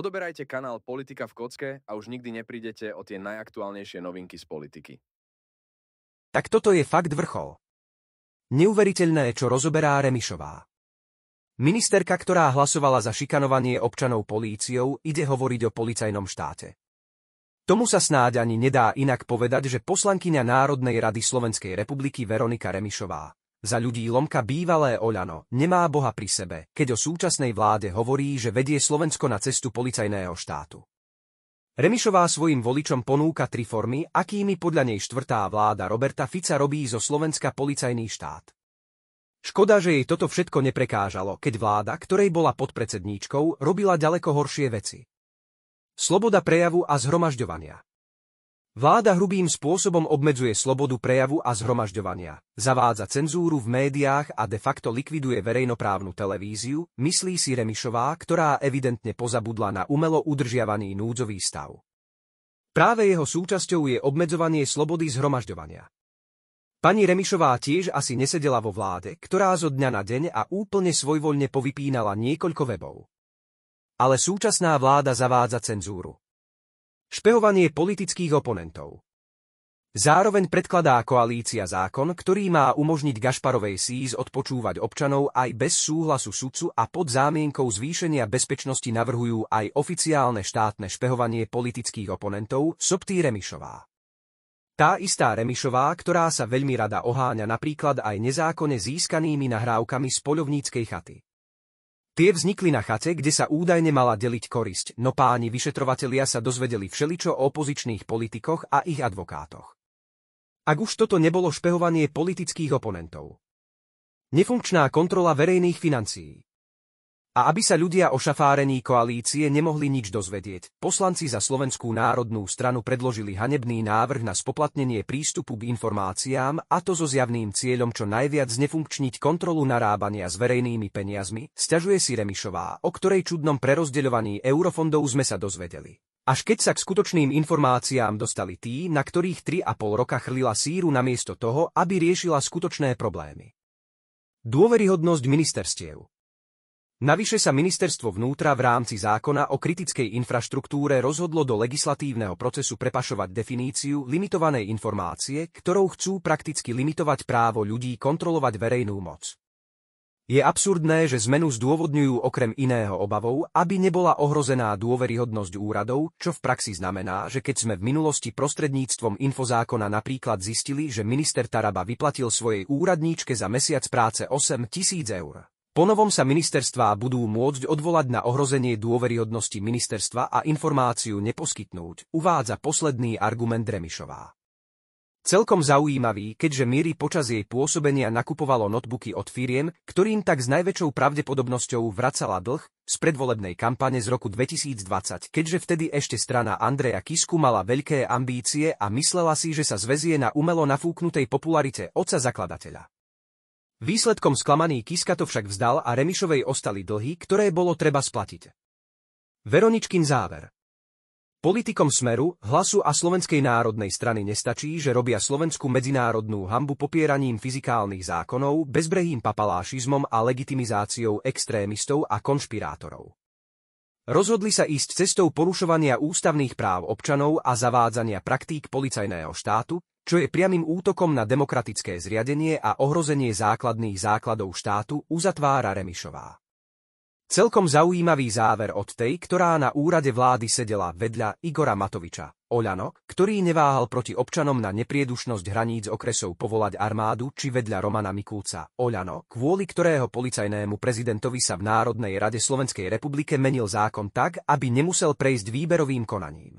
Odoberajte kanál Politika v kocke a už nikdy neprídete o tie najaktuálnejšie novinky z politiky. Tak toto je fakt vrchol. Neuveriteľné, čo rozoberá Remišová. Ministerka, ktorá hlasovala za šikanovanie občanov políciou, ide hovoriť o policajnom štáte. Tomu sa snáď ani nedá inak povedať, že poslankyňa Národnej rady Slovenskej republiky Veronika Remišová za ľudí Lomka bývalé Oľano nemá Boha pri sebe, keď o súčasnej vláde hovorí, že vedie Slovensko na cestu policajného štátu. Remišová svojim voličom ponúka tri formy, akými podľa nej štvrtá vláda Roberta Fica robí zo Slovenska policajný štát. Škoda, že jej toto všetko neprekážalo, keď vláda, ktorej bola podpredsedníčkou, robila ďaleko horšie veci. Sloboda prejavu a zhromažďovania. Vláda hrubým spôsobom obmedzuje slobodu prejavu a zhromažďovania, zavádza cenzúru v médiách a de facto likviduje verejnoprávnu televíziu, myslí si Remišová, ktorá evidentne pozabudla na umelo udržiavaný núdzový stav. Práve jeho súčasťou je obmedzovanie slobody zhromažďovania. Pani Remišová tiež asi nesedela vo vláde, ktorá zo dňa na deň a úplne svojvoľne povypínala niekoľko webov. Ale súčasná vláda zavádza cenzúru, špehovanie politických oponentov. Zároveň predkladá koalícia zákon, ktorý má umožniť Gašparovej SIS odpočúvať občanov aj bez súhlasu sudcu a pod zámienkou zvýšenia bezpečnosti navrhujú aj oficiálne štátne špehovanie politických oponentov Sobtý Remišová. Tá istá Remišová, ktorá sa veľmi rada oháňa napríklad aj nezákonne získanými nahrávkami z poľovníckej chaty. Tie vznikli na chate, kde sa údajne mala deliť korisť, no páni vyšetrovatelia sa dozvedeli všeličo o opozičných politikoch a ich advokátoch. Ak už toto nebolo špehovanie politických oponentov. Nefunkčná kontrola verejných financií. A aby sa ľudia o šafárení koalície nemohli nič dozvedieť, poslanci za Slovenskú národnú stranu predložili hanebný návrh na spoplatnenie prístupu k informáciám a to so zjavným cieľom čo najviac znefunkčniť kontrolu narábania s verejnými peniazmi, sťažuje si Remišová, o ktorej čudnom prerozdeľovaní eurofondov sme sa dozvedeli. Až keď sa k skutočným informáciám dostali tí, na ktorých 3,5 roka chrlila síru namiesto toho, aby riešila skutočné problémy. Dôveryhodnosť ministerstiev Navyše sa ministerstvo vnútra v rámci zákona o kritickej infraštruktúre rozhodlo do legislatívneho procesu prepašovať definíciu limitovanej informácie, ktorou chcú prakticky limitovať právo ľudí kontrolovať verejnú moc. Je absurdné, že zmenu zdôvodňujú okrem iného obavou, aby nebola ohrozená dôveryhodnosť úradov, čo v praxi znamená, že keď sme v minulosti prostredníctvom infozákona napríklad zistili, že minister Taraba vyplatil svojej úradníčke za mesiac práce 8 tisíc eur Ponovom sa ministerstva budú môcť odvolať na ohrozenie dôveryhodnosti ministerstva a informáciu neposkytnúť, uvádza posledný argument Remišová. Celkom zaujímavý, keďže Miri počas jej pôsobenia nakupovalo notebooky od firiem, ktorým tak s najväčšou pravdepodobnosťou vracala dlh z predvolebnej kampane z roku 2020, keďže vtedy ešte strana Andreja Kisku mala veľké ambície a myslela si, že sa zväzie na umelo nafúknutej popularite oca zakladateľa. Výsledkom sklamaný Kiska to však vzdal a Remišovej ostali dlhy, ktoré bolo treba splatiť. Veroničkin záver Politikom Smeru, Hlasu a Slovenskej národnej strany nestačí, že robia Slovensku medzinárodnú hambu popieraním fyzikálnych zákonov, bezbrehým papalášizmom a legitimizáciou extrémistov a konšpirátorov. Rozhodli sa ísť cestou porušovania ústavných práv občanov a zavádzania praktík policajného štátu, čo je priamým útokom na demokratické zriadenie a ohrozenie základných základov štátu, uzatvára Remišová. Celkom zaujímavý záver od tej, ktorá na úrade vlády sedela vedľa Igora Matoviča, Oľano, ktorý neváhal proti občanom na nepriedušnosť hraníc okresov povolať armádu, či vedľa Romana Mikulca, Oľano, kvôli ktorého policajnému prezidentovi sa v Národnej rade Slovenskej republike menil zákon tak, aby nemusel prejsť výberovým konaním.